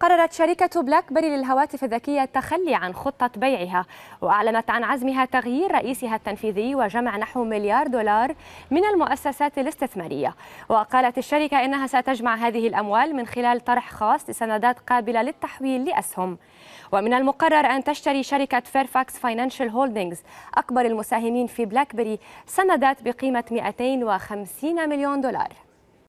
قررت شركة بلاك بيري للهواتف الذكية التخلي عن خطة بيعها وأعلنت عن عزمها تغيير رئيسها التنفيذي وجمع نحو مليار دولار من المؤسسات الاستثمارية وقالت الشركة إنها ستجمع هذه الأموال من خلال طرح خاص لسندات قابلة للتحويل لأسهم ومن المقرر أن تشتري شركة فيرفاكس فاينانشال هولدينجز أكبر المساهمين في بلاك بيري سندات بقيمة 250 مليون دولار